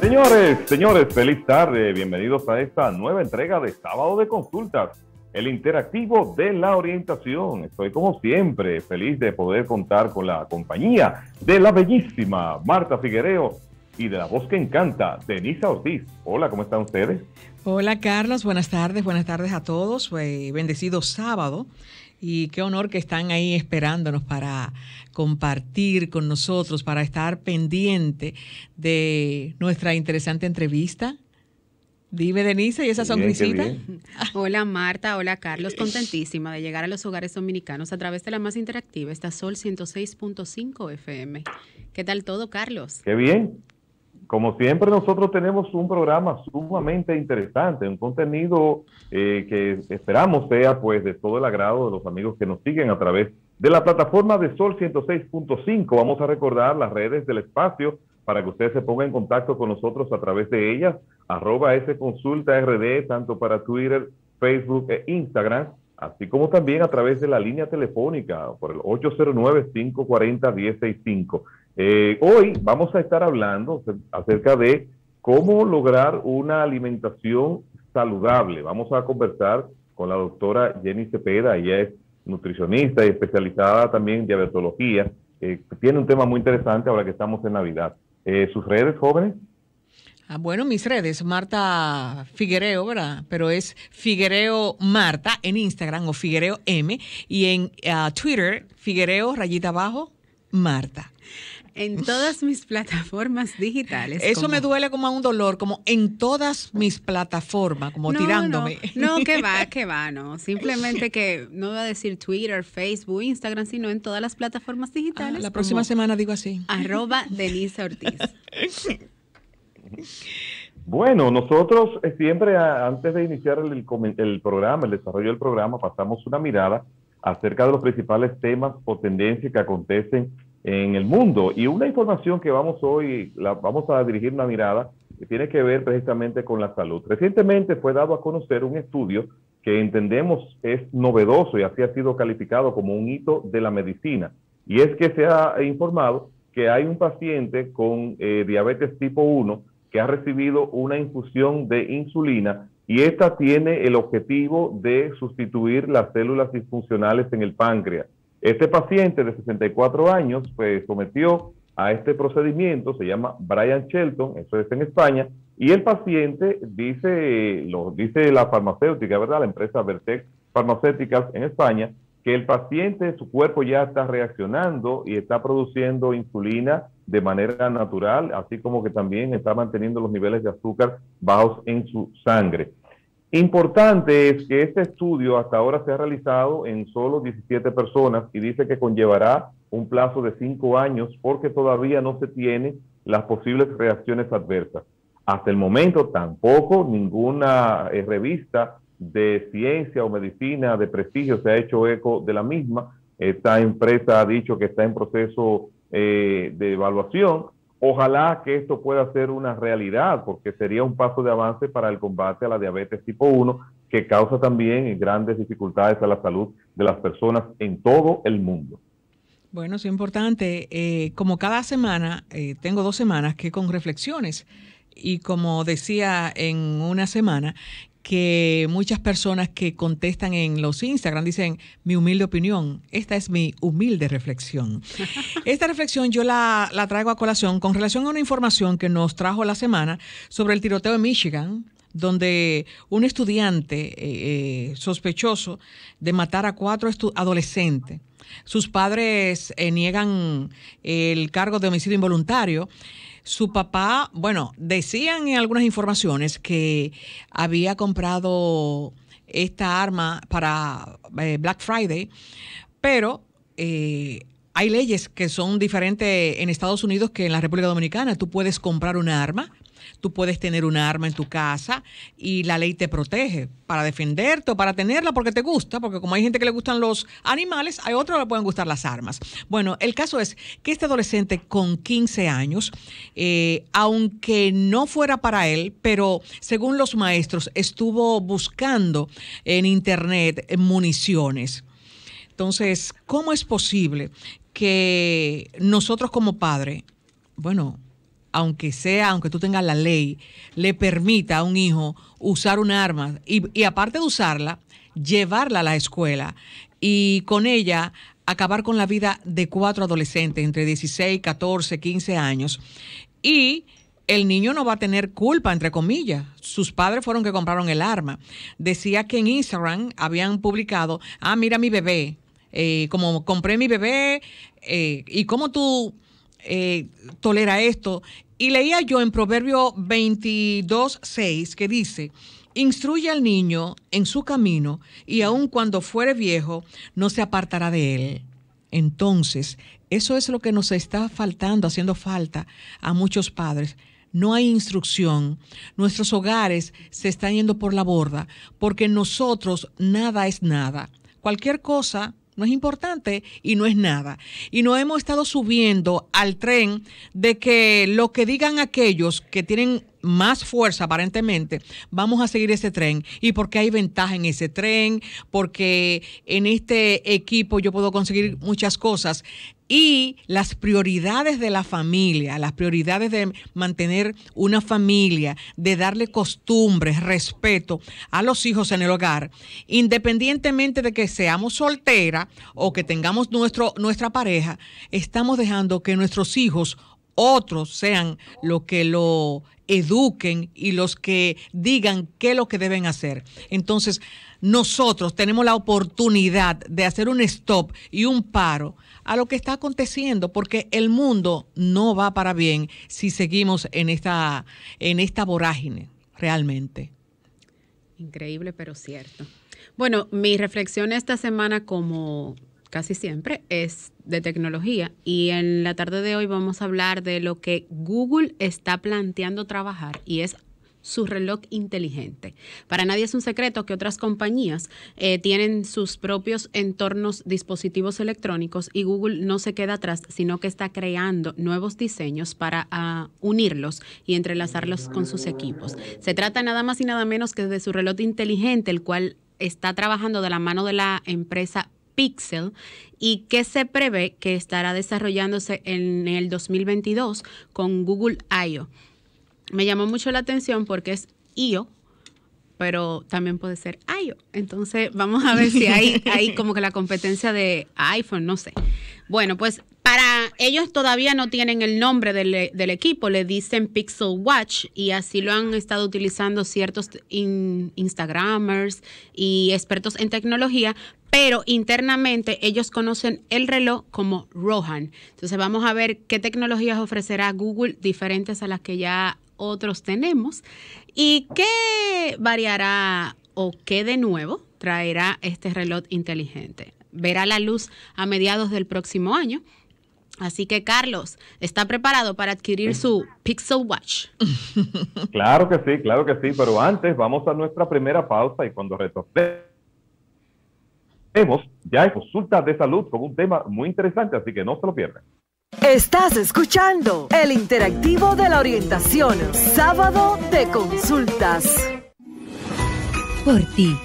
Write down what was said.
Señores, señores, feliz tarde. Bienvenidos a esta nueva entrega de Sábado de Consultas, el interactivo de la orientación. Estoy como siempre feliz de poder contar con la compañía de la bellísima Marta Figuereo y de la voz que encanta, Denisa Ortiz. Hola, ¿cómo están ustedes? Hola Carlos, buenas tardes, buenas tardes a todos. bendecido sábado y qué honor que están ahí esperándonos para compartir con nosotros, para estar pendiente de nuestra interesante entrevista. Dime, Denise, ¿y esa sonrisita? hola, Marta. Hola, Carlos. Contentísima de llegar a los hogares dominicanos a través de la más interactiva, esta Sol 106.5 FM. ¿Qué tal todo, Carlos? Qué bien como siempre, nosotros tenemos un programa sumamente interesante, un contenido eh, que esperamos sea pues de todo el agrado de los amigos que nos siguen a través de la plataforma de Sol 106.5. Vamos a recordar las redes del espacio para que ustedes se pongan en contacto con nosotros a través de ellas, arroba Consulta RD, tanto para Twitter, Facebook e Instagram, así como también a través de la línea telefónica por el 809-540-165. Eh, hoy vamos a estar hablando acerca de cómo lograr una alimentación saludable. Vamos a conversar con la doctora Jenny Cepeda, ella es nutricionista y especializada también en diabetología. Eh, tiene un tema muy interesante ahora que estamos en Navidad. Eh, ¿Sus redes, jóvenes? Ah, bueno, mis redes, Marta Figuereo, ¿verdad? Pero es Figuereo Marta en Instagram o Figuereo M y en ah, Twitter, Figuereo rayita abajo, Marta. En todas mis plataformas digitales. Eso me duele como a un dolor, como en todas mis plataformas, como tirándome. No, que va, que va, no. Simplemente que no voy a decir Twitter, Facebook, Instagram, sino en todas las plataformas digitales. Ah, la próxima semana digo así. Arroba Denise Ortiz. Bueno, nosotros siempre antes de iniciar el, programa, el desarrollo del programa, pasamos una mirada acerca de los principales temas o tendencias que acontecen en el mundo. Y una información que vamos hoy, vamos a dirigir una mirada, que tiene que ver precisamente con la salud. Recientemente fue dado a conocer un estudio que entendemos es novedoso y así ha sido calificado como un hito de la medicina. Y es que se ha informado que hay un paciente con eh, diabetes tipo 1 que ha recibido una infusión de insulina y esta tiene el objetivo de sustituir las células disfuncionales en el páncreas. Este paciente de 64 años pues, sometió a este procedimiento, se llama Brian Shelton, eso es en España, y el paciente dice, lo dice la farmacéutica, ¿verdad? La empresa Vertex Farmacéuticas en España, que el paciente, su cuerpo ya está reaccionando y está produciendo insulina de manera natural, así como que también está manteniendo los niveles de azúcar bajos en su sangre. Importante es que este estudio hasta ahora se ha realizado en solo 17 personas y dice que conllevará un plazo de cinco años porque todavía no se tienen las posibles reacciones adversas. Hasta el momento tampoco ninguna eh, revista de ciencia o medicina de prestigio se ha hecho eco de la misma. Esta empresa ha dicho que está en proceso eh, de evaluación Ojalá que esto pueda ser una realidad, porque sería un paso de avance para el combate a la diabetes tipo 1, que causa también grandes dificultades a la salud de las personas en todo el mundo. Bueno, es importante. Eh, como cada semana, eh, tengo dos semanas que con reflexiones y como decía en una semana, que muchas personas que contestan en los Instagram dicen, mi humilde opinión, esta es mi humilde reflexión. Esta reflexión yo la, traigo a colación con relación a una información que nos trajo la semana sobre el tiroteo en Michigan, donde un estudiante eh, eh, sospechoso de matar a cuatro adolescentes, sus padres eh, niegan el cargo de homicidio involuntario su papá, bueno, decían en algunas informaciones que había comprado esta arma para eh, Black Friday, pero eh, hay leyes que son diferentes en Estados Unidos que en la República Dominicana. Tú puedes comprar una arma tú puedes tener un arma en tu casa y la ley te protege para defenderte o para tenerla porque te gusta, porque como hay gente que le gustan los animales, hay otros que le pueden gustar las armas. Bueno, el caso es que este adolescente con 15 años, eh, aunque no fuera para él, pero según los maestros, estuvo buscando en internet municiones. Entonces, ¿cómo es posible que nosotros como padre, bueno, aunque sea, aunque tú tengas la ley, le permita a un hijo usar un arma y, aparte de usarla, llevarla a la escuela y con ella acabar con la vida de cuatro adolescentes entre 16, 14, 15 años. Y el niño no va a tener culpa, entre comillas. Sus padres fueron que compraron el arma. Decía que en Instagram habían publicado, ah, mira mi bebé, eh, como compré mi bebé, eh, y cómo tú eh, tolera esto. Y leía yo en Proverbio 22, 6 que dice, instruye al niño en su camino y aun cuando fuere viejo, no se apartará de él. Entonces, eso es lo que nos está faltando, haciendo falta a muchos padres. No hay instrucción. Nuestros hogares se están yendo por la borda porque nosotros nada es nada. Cualquier cosa no es importante y no es nada. Y no hemos estado subiendo al tren de que lo que digan aquellos que tienen más fuerza aparentemente, vamos a seguir ese tren y porque hay ventaja en ese tren, porque en este equipo yo puedo conseguir muchas cosas y las prioridades de la familia, las prioridades de mantener una familia, de darle costumbres, respeto a los hijos en el hogar, independientemente de que seamos soltera o que tengamos nuestro, nuestra pareja, estamos dejando que nuestros hijos otros sean los que lo eduquen y los que digan qué es lo que deben hacer. Entonces, nosotros tenemos la oportunidad de hacer un stop y un paro a lo que está aconteciendo, porque el mundo no va para bien si seguimos en esta, en esta vorágine, realmente. Increíble, pero cierto. Bueno, mi reflexión esta semana como casi siempre, es de tecnología. Y en la tarde de hoy vamos a hablar de lo que Google está planteando trabajar y es su reloj inteligente. Para nadie es un secreto que otras compañías eh, tienen sus propios entornos dispositivos electrónicos y Google no se queda atrás, sino que está creando nuevos diseños para ah, unirlos y entrelazarlos con sus equipos. Se trata nada más y nada menos que de su reloj inteligente, el cual está trabajando de la mano de la empresa Pixel y que se prevé que estará desarrollándose en el 2022 con Google IO. Me llamó mucho la atención porque es IO, pero también puede ser IO. Entonces vamos a ver si hay como que la competencia de iPhone, no sé. Bueno, pues ellos todavía no tienen el nombre del, equipo, le dicen Pixel Watch y así lo han estado utilizando ciertos Instagramers y expertos en tecnología, pero internamente ellos conocen el reloj como Rohan. Entonces vamos a ver qué tecnologías ofrecerá Google diferentes a las que ya otros tenemos y qué variará o qué de nuevo traerá este reloj inteligente. Verá la luz a mediados del próximo año. Así que Carlos, ¿está preparado para adquirir su Pixel Watch? Claro que sí, claro que sí, pero antes vamos a nuestra primera pausa y cuando retornemos ya hay consultas de salud con un tema muy interesante, así que no se lo pierdan. Estás escuchando el interactivo de la orientación, sábado de consultas. Por ti